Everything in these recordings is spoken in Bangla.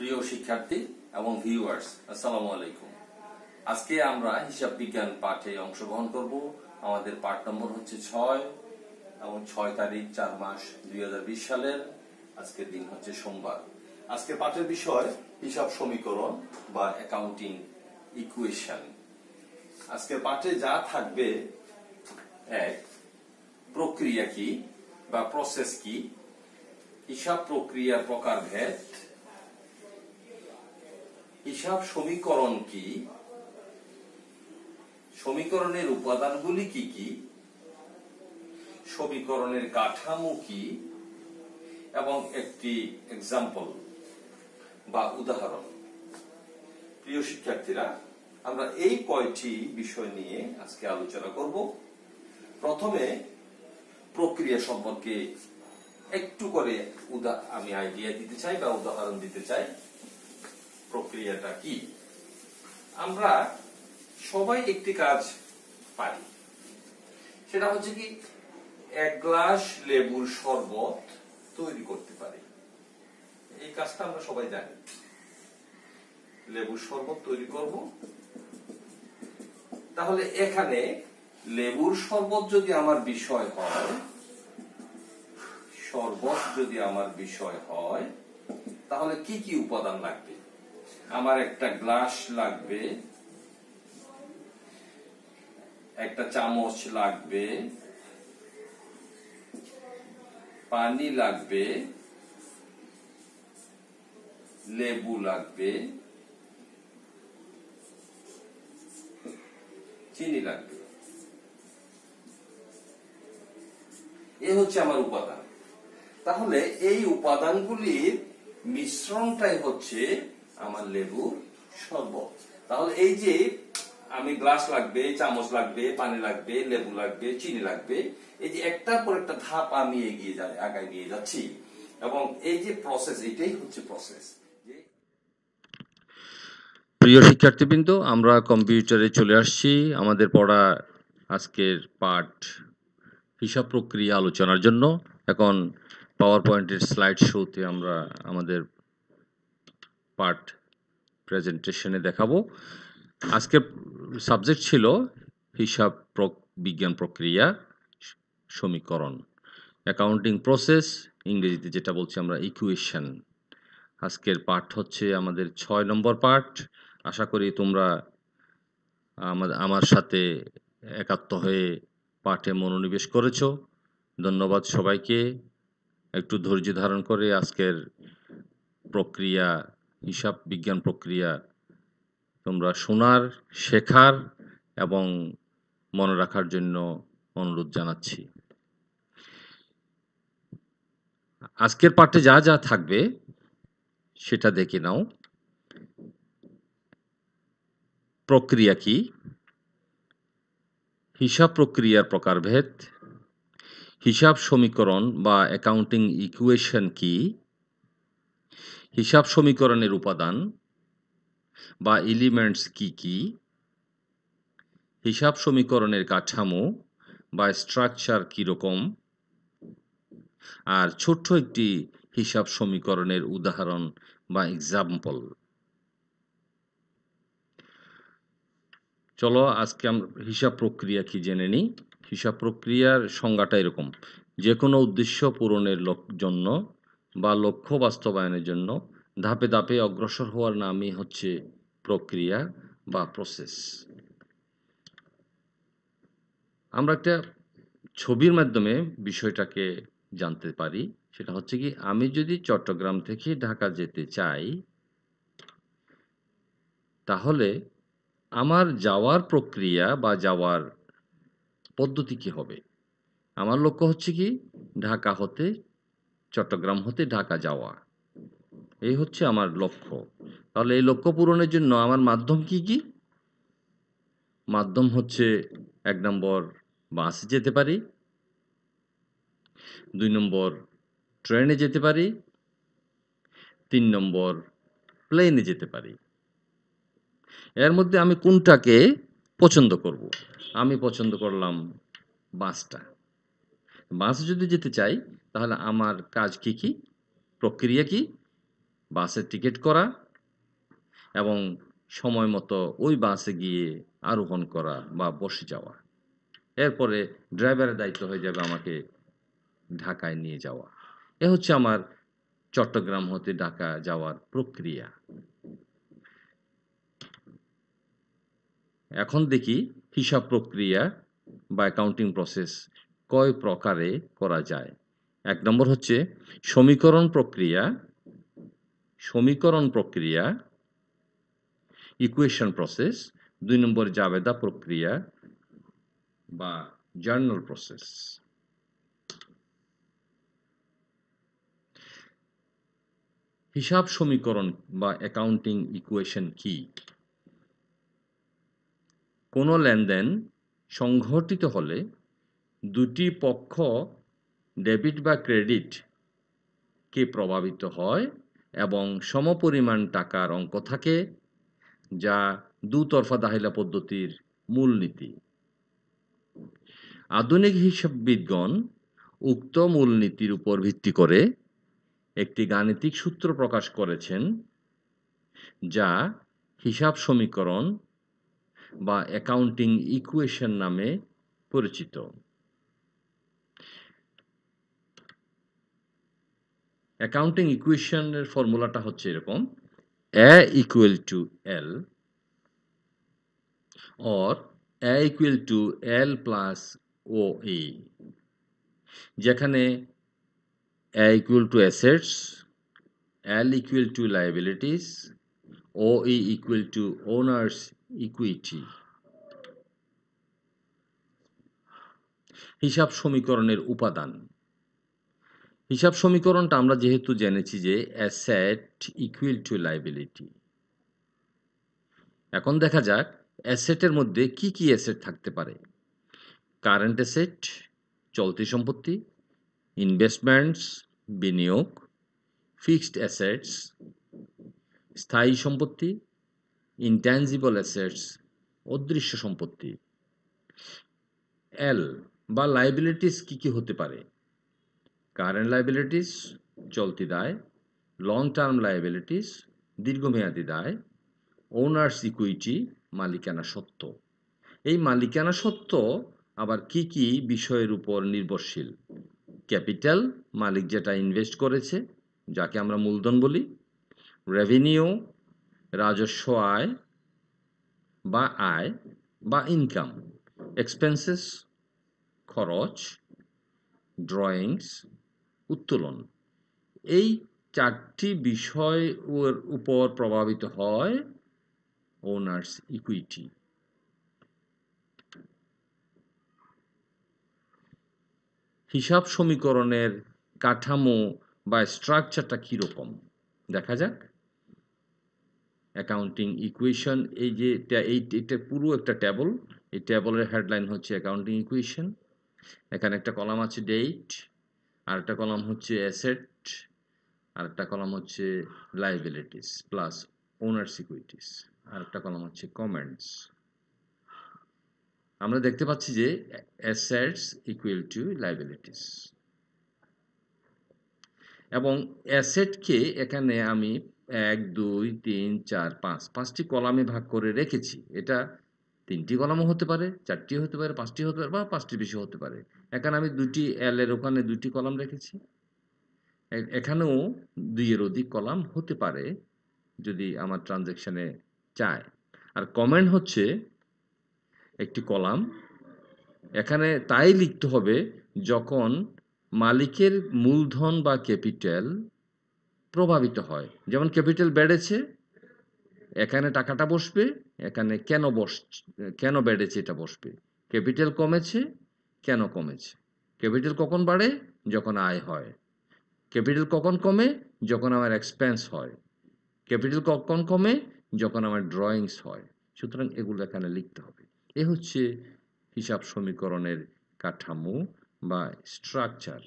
প্রিয় শিক্ষার্থী এবং ভিউয়ার্স আসসালামু আলাইকুম আজকে আমরা হিসাব বিজ্ঞান পাঠে অংশগ্রহণ করব আমাদের পাঠ নম্বর হচ্ছে ছয় এবং ছয় তারিখ চার মাস দুই সালের আজকের দিন হচ্ছে সোমবার আজকে পাঠের বিষয় হিসাব সমীকরণ বা অ্যাকাউন্টিং ইকুয়েশন আজকের পাঠে যা থাকবে এক প্রক্রিয়া কি বা প্রসেস কি হিসাব প্রক্রিয়ার প্রকারভেদ হিসাব সমীকরণ কি সমীকরণের উপাদানগুলি কি কি সমীকরণের কাঠামো কি এবং একটি এক্সাম্পল বা উদাহরণ প্রিয় শিক্ষার্থীরা আমরা এই কয়টি বিষয় নিয়ে আজকে আলোচনা করব প্রথমে প্রক্রিয়া সম্পর্কে একটু করে আমি আইডিয়া দিতে চাই বা উদাহরণ দিতে চাই প্রক্রিয়াটা কি আমরা সবাই একটি কাজ পারি সেটা হচ্ছে কি এক গ্লাস লেবুর শরবত তৈরি করতে পারি এই কাজটা আমরা সবাই জানি লেবুর শরবত তৈরি করব তাহলে এখানে লেবুর শরবত যদি আমার বিষয় হয় শরবত যদি আমার বিষয় হয় তাহলে কি কি উপাদান লাগবে আমার একটা গ্লাস লাগবে একটা চামচ লাগবে পানি লাগবে লেবু লাগবে চিনি লাগবে এ হচ্ছে আমার উপাদান তাহলে এই উপাদানগুলির মিশ্রণটাই হচ্ছে আমার লেবু শরবত তাহলে এই যে আমি গ্লাস লাগবে চামচ লাগবে পানি লাগবে লেবু লাগবে চিনি লাগবে এই যে একটার পর একটা ধাপ আমি এগিয়ে যাই আগায় নিয়ে যাচ্ছি এবং এই যে প্রসেস এটাই হচ্ছে প্রসেস প্রিয় শিক্ষার্থীবৃন্দ আমরা কম্পিউটারে চলে আসছি আমাদের পড়া আজকের পাঠ হিসাব প্রক্রিয়া আলোচনার জন্য এখন পাওয়ার পয়েন্টের স্লাইড শোতে আমরা আমাদের পার্ট প্রেজেন্টেশনে দেখাবো আজকের সাবজেক্ট ছিল হিসাব বিজ্ঞান প্রক্রিয়া সমীকরণ অ্যাকাউন্টিং প্রসেস ইংরেজিতে যেটা বলছি আমরা ইকুয়েশন আজকের পাঠ হচ্ছে আমাদের ছয় নম্বর পার্ট আশা করি তোমরা আমার আমার সাথে একাত্ম হয়ে পাঠে মনোনিবেশ করেছ ধন্যবাদ সবাইকে একটু ধৈর্য ধারণ করে আজকের প্রক্রিয়া হিসাব বিজ্ঞান প্রক্রিয়া তোমরা শোনার শেখার এবং মনে রাখার জন্য অনুরোধ জানাচ্ছি আজকের পাঠে যা যা থাকবে সেটা দেখে নাও প্রক্রিয়া কি হিসাব প্রক্রিয়ার প্রকারভেদ হিসাব সমীকরণ বা অ্যাকাউন্টিং ইকুয়েশন কি হিসাব সমীকরণের উপাদান বা এলিমেন্টস কি কি হিসাব সমীকরণের কাঠামো বা স্ট্রাকচার কীরকম আর ছোট্ট একটি হিসাব সমীকরণের উদাহরণ বা এক্সাম্পল চলো আজকে আমরা হিসাব প্রক্রিয়া কি জেনে নিই হিসাব প্রক্রিয়ার সংজ্ঞাটা এরকম যে কোনো উদ্দেশ্য পূরণের জন্য বা লক্ষ্য বাস্তবায়নের জন্য ধাপে ধাপে অগ্রসর হওয়ার নামই হচ্ছে প্রক্রিয়া বা প্রসেস আমরা একটা ছবির মাধ্যমে বিষয়টাকে জানতে পারি সেটা হচ্ছে কি আমি যদি চট্টগ্রাম থেকে ঢাকা যেতে চাই তাহলে আমার যাওয়ার প্রক্রিয়া বা যাওয়ার পদ্ধতি কি হবে আমার লক্ষ্য হচ্ছে কি ঢাকা হতে চট্টগ্রাম হতে ঢাকা যাওয়া এই হচ্ছে আমার লক্ষ্য তাহলে এই লক্ষ্য পূরণের জন্য আমার মাধ্যম কি কি মাধ্যম হচ্ছে এক নম্বর বাসে যেতে পারি দুই নম্বর ট্রেনে যেতে পারি তিন নম্বর প্লেনে যেতে পারি এর মধ্যে আমি কোনটাকে পছন্দ করব আমি পছন্দ করলাম বাসটা বাসে যদি যেতে চাই তাহলে আমার কাজ কি কি প্রক্রিয়া কি বাসের টিকিট করা এবং সময় মতো ওই বাসে গিয়ে আরোহণ করা বা বসে যাওয়া এরপরে ড্রাইভারের দায়িত্ব হয়ে যাবে আমাকে ঢাকায় নিয়ে যাওয়া এ হচ্ছে আমার চট্টগ্রাম হতে ঢাকা যাওয়ার প্রক্রিয়া এখন দেখি হিসাব প্রক্রিয়া বা অ্যাকাউন্টিং প্রসেস কয় প্রকারে করা যায় এক নম্বর হচ্ছে সমীকরণ প্রক্রিয়া সমীকরণ প্রক্রিয়া ইকুয়েশন প্রসেস দুই নম্বর জাবেদা প্রক্রিয়া বা জার্নাল প্রসেস হিসাব সমীকরণ বা অ্যাকাউন্টিং ইকুয়েশন কি কোনো লেনদেন সংঘটিত হলে দুটি পক্ষ ডেবিট বা ক্রেডিট কে প্রভাবিত হয় এবং সমপরিমাণ টাকার অঙ্ক থাকে যা দুতরফা দাহিলা পদ্ধতির মূলনীতি আধুনিক হিসাববিদগণ উক্ত মূলনীতির উপর ভিত্তি করে একটি গাণিতিক সূত্র প্রকাশ করেছেন যা হিসাব সমীকরণ বা অ্যাকাউন্টিং ইকুয়েশন নামে পরিচিত অ্যাকাউন্টিং ইকুয়েশনের ফর্মুলাটা হচ্ছে এরকম A equal to L or A equal to L plus O E যেখানে A equal to assets L equal to liabilities O E equal to owners equity হিসাব সমীকরণের উপাদান হিসাব সমীকরণটা আমরা যেহেতু জেনেছি যে অ্যাসেট ইকুয়াল টু লাইবিলিটি এখন দেখা যাক অ্যাসেটের মধ্যে কি কি অ্যাসেট থাকতে পারে কারেন্ট অ্যাসেট চলতি সম্পত্তি ইনভেস্টমেন্টস বিনিয়োগ ফিক্সড অ্যাসেটস স্থায়ী সম্পত্তি ইনট্যাঞ্জিবল অ্যাসেটস অদৃশ্য সম্পত্তি এল বা লাইবিলিটিস কি কি হতে পারে কারেন্ট লাইবিলিটিস চলতি দায় লং টার্ম লাইবিলিটিস দীর্ঘমেয়াদী দায় ওনার্স ইকুইটি মালিকানা সত্ত্ব এই মালিকানা সত্ত্ব আবার কি কি বিষয়ের উপর নির্ভরশীল ক্যাপিটাল মালিক যেটা ইনভেস্ট করেছে যাকে আমরা মূলধন বলি রেভিনিউ রাজস্ব আয় বা আয় বা ইনকাম এক্সপেন্সেস খরচ ড্রয়িংস উত্তোলন এই চারটি বিষয়ের উপর প্রভাবিত হয় ওনার্স ইকুইটি হিসাব সমীকরণের কাঠামো বা স্ট্রাকচারটা কীরকম দেখা যাক অ্যাকাউন্টিং ইকুয়েশন এই যে এইটা পুরো একটা ট্যাবল এই ট্যাবলের হেডলাইন হচ্ছে অ্যাকাউন্টিং ইকুয়েশন এখানে একটা কলাম আছে ডেট আরেকটা কলাম হচ্ছে অ্যাসেট আরেকটা কলাম হচ্ছে লাইবিলিটিস প্লাস ওনার্স ইকুইটিস আরেকটা কলাম হচ্ছে কমেন্টস আমরা দেখতে পাচ্ছি যে অ্যাসেটস ইকুয়াল টু লাইবিলিটিস এবং অ্যাসেটকে এখানে আমি এক দুই তিন চার পাঁচ পাঁচটি কলামে ভাগ করে রেখেছি এটা তিনটি কলামও হতে পারে চারটি হতে পারে পাঁচটি হতে পারে বা পাঁচটি বেশি হতে পারে এখানে আমি দুটি এলের ওখানে দুটি কলাম রেখেছি এখানেও দুইয়ের অধিক কলাম হতে পারে যদি আমার ট্রানজেকশানে চায় আর কমেন্ট হচ্ছে একটি কলাম এখানে তাই লিখতে হবে যখন মালিকের মূলধন বা ক্যাপিটাল প্রভাবিত হয় যেমন ক্যাপিটাল বেড়েছে এখানে টাকাটা বসবে এখানে কেন বস কেন বেড়েছে এটা বসবে ক্যাপিটাল কমেছে কেন কমেছে ক্যাপিটাল কখন বাড়ে যখন আয় হয় ক্যাপিটাল কখন কমে যখন আমার এক্সপেন্স হয় ক্যাপিটাল কখন কমে যখন আমার ড্রয়িংস হয় সুতরাং এগুলো এখানে লিখতে হবে এ হচ্ছে হিসাব সমীকরণের কাঠামো বা স্ট্রাকচার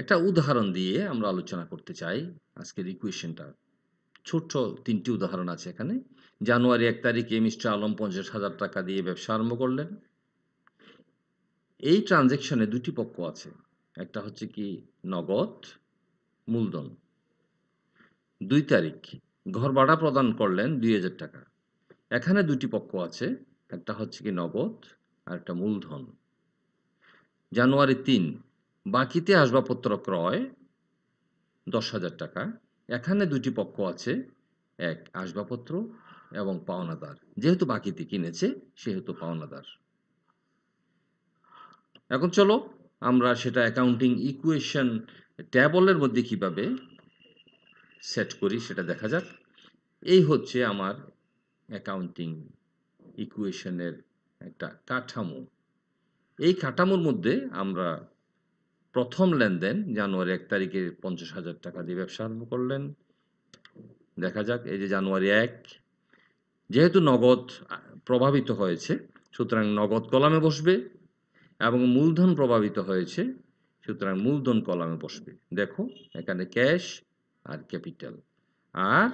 একটা উদাহরণ দিয়ে আমরা আলোচনা করতে চাই আজকের ইকুয়েশনটা ছোট্ট তিনটি উদাহরণ আছে এখানে জানুয়ারি এক তারিখে মিস্টার আলম পঞ্চাশ হাজার টাকা দিয়ে ব্যবসা আরম্ভ করলেন এই ট্রানজেকশনে দুটি পক্ষ আছে একটা হচ্ছে কি নগদ মূলধন দুই তারিখ ঘর ভাড়া প্রদান করলেন দুই হাজার টাকা এখানে দুটি পক্ষ আছে একটা হচ্ছে কি নগদ আর একটা মূলধন জানুয়ারি তিন বাকিতে আসবাবপত্র ক্রয় দশ হাজার টাকা এখানে দুটি পক্ষ আছে এক আসবাবপত্র এবং পাওনাদার যেহেতু বাকিতে কিনেছে সেহেতু পাওনাদার এখন চলো আমরা সেটা অ্যাকাউন্টিং ইকুয়েশন ট্যাবলের মধ্যে কিভাবে সেট করি সেটা দেখা যাক এই হচ্ছে আমার অ্যাকাউন্টিং ইকুয়েশনের একটা কাঠামো এই কাঠামোর মধ্যে আমরা প্রথম লেনদেন জানুয়ারি এক তারিখে পঞ্চাশ হাজার টাকা দিয়ে ব্যবসা আরম্ভ করলেন দেখা যাক এই যে জানুয়ারি এক যেহেতু নগদ প্রভাবিত হয়েছে সুতরাং নগদ কলামে বসবে এবং মূলধন প্রভাবিত হয়েছে সুতরাং মূলধন কলামে বসবে দেখো এখানে ক্যাশ আর ক্যাপিটাল আর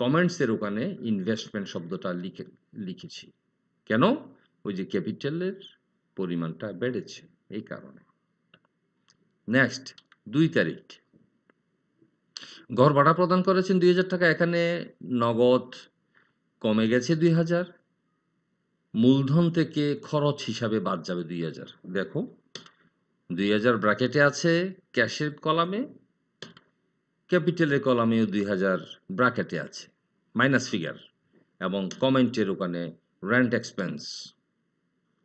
কমেন্টসের ওখানে ইনভেস্টমেন্ট শব্দটা লিখে লিখেছি কেন ওই যে ক্যাপিটালের পরিমাণটা বেড়েছে এই কারণে নেক্সট দুই তারিখ ঘর ভাড়া প্রদান করেছেন দুই হাজার টাকা এখানে নগদ কমে গেছে দুই হাজার মূলধন থেকে খরচ হিসাবে বাদ যাবে দুই হাজার দেখো দুই হাজার ব্র্যাকেটে আছে ক্যাশের কলামে ক্যাপিটালের কলামেও দুই হাজার ব্র্যাকেটে আছে মাইনাস ফিগার এবং কমেন্টের ওখানে রেন্ট এক্সপেন্স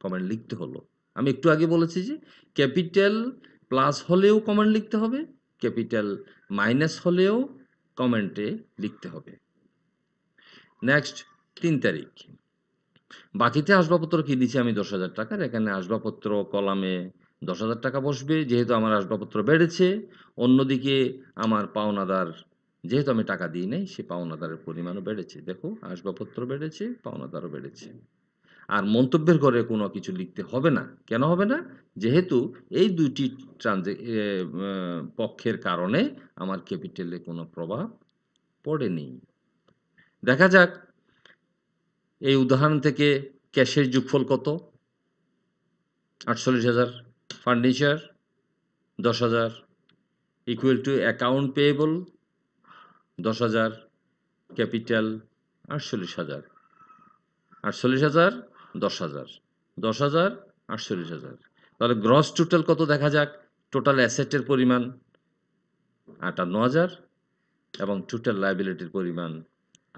কমেন্ট লিখতে হলো আমি একটু আগে বলেছি যে ক্যাপিটাল প্লাস হলেও কমেন্ট লিখতে হবে ক্যাপিটাল মাইনাস হলেও কমেন্টে লিখতে হবে নেক্সট তিন তারিখ বাকিতে আসবাবপত্র কি দিছি আমি দশ হাজার টাকার এখানে আসবাবপত্র কলামে দশ হাজার টাকা বসবে যেহেতু আমার আসবাবপত্র বেড়েছে অন্যদিকে আমার পাওনাদার যেহেতু আমি টাকা দিই নাই সে পাওনাদারের পরিমাণও বেড়েছে দেখো আসবাবপত্র বেড়েছে পাওনাদারও বেড়েছে আর মন্তব্যের ঘরে কোনো কিছু লিখতে হবে না কেন হবে না যেহেতু এই দুইটি ট্রানজে পক্ষের কারণে আমার ক্যাপিটালে কোনো প্রভাব পড়েনি দেখা যাক এই উদাহরণ থেকে ক্যাশের যুগফল কত আটচল্লিশ হাজার ফার্নিচার দশ হাজার ইকুয়াল টু অ্যাকাউন্ট পেয়েবল দশ হাজার ক্যাপিটাল আটচল্লিশ হাজার আটচল্লিশ হাজার দশ হাজার দশ হাজার আটচল্লিশ হাজার তাহলে গ্রস টোটাল কত দেখা যাক টোটাল অ্যাসেটের পরিমাণ আটান্ন হাজার এবং টোটাল লাইবিলিটির পরিমাণ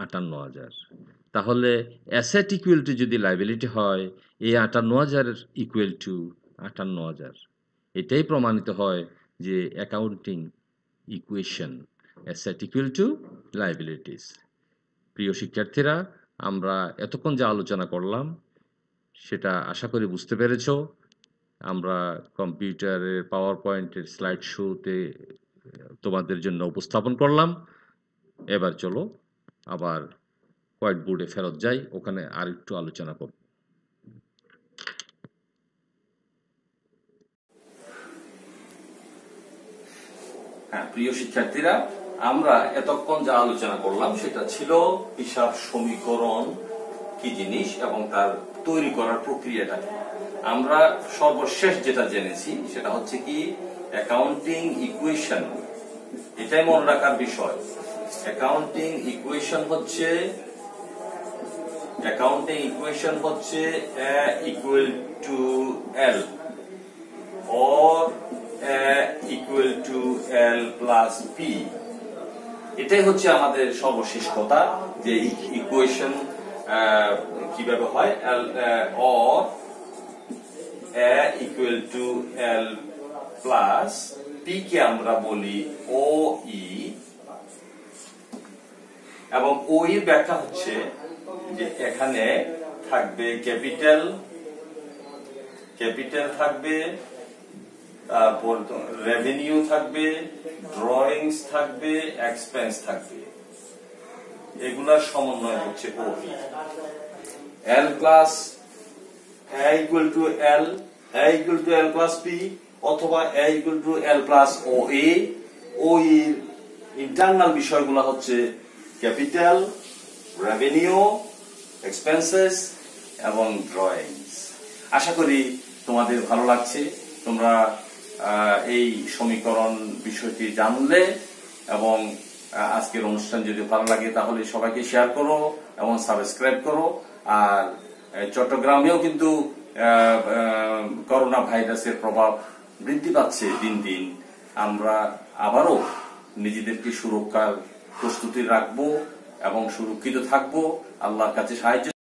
আটান্ন হাজার তাহলে অ্যাসেট ইকুয়াল টু যদি লাইবিলিটি হয় এই আটান্ন হাজার ইকুয়াল টু আটান্ন হাজার এটাই প্রমাণিত হয় যে accounting equation asset equal to liabilities প্রিয় শিক্ষার্থীরা আমরা এতক্ষণ যা আলোচনা করলাম সেটা আশা করি বুঝতে পেরেছ আমরা কম্পিউটারের পাওয়ার পয়েন্টের স্লাইড শোতে তোমাদের জন্য উপস্থাপন করলাম এবার চলো আবার হোয়াইট বোর্ডে ফেরত যাই ওখানে আর একটু আলোচনা করব হ্যাঁ, প্রিয় শিক্ষার্থীরা আমরা এতক্ষণ যা আলোচনা করলাম সেটা ছিল হিসাব সমীকরণ কি জিনিস এবং তার তৈরি করার প্রক্রিয়াটা আমরা সর্বশেষ যেটা জেনেছি সেটা হচ্ছে কি অ্যাকাউন্টিং ইকুয়েশন এটাই মনে রাখার বিষয় অ্যাকাউন্টিং ইকুয়েশন হচ্ছে অ্যাকাউন্টিং ইকুয়েশন হচ্ছে equal to L or equal to L plus P এটাই হচ্ছে আমাদের সর্বশেষ কথা যে ইকুয়েশন কিভাবে হয় এল অ টু এল প্লাস পি কে আমরা বলি ও ই e। এবং ও ইর e ব্যাখ্যা হচ্ছে যে এখানে থাকবে ক্যাপিটাল ক্যাপিটাল থাকবে তারপর রেভিনিউ থাকবে ড্রয়িংস থাকবে এক্সপেন্স থাকবে এগুলার সমন্বয় হচ্ছে OP L plus A equal to L A equal to L plus P অথবা A equal to L plus O E O এর ইন্টারনাল বিষয়গুলো হচ্ছে ক্যাপিটাল রেভিনিউ এক্সপেন্সেস এবং ড্রয়িংস আশা করি তোমাদের ভালো লাগছে তোমরা এই সমীকরণ বিষয়টি জানলে এবং আজকের অনুষ্ঠান যদি ভালো লাগে তাহলে সবাইকে শেয়ার করো এবং সাবস্ক্রাইব করো আর চট্টগ্রামেও কিন্তু করোনা ভাইরাসের প্রভাব বৃদ্ধি পাচ্ছে দিন দিন আমরা আবারও নিজেদেরকে সুরক্ষার প্রস্তুতি রাখব এবং সুরক্ষিত থাকব আল্লাহর কাছে সাহায্য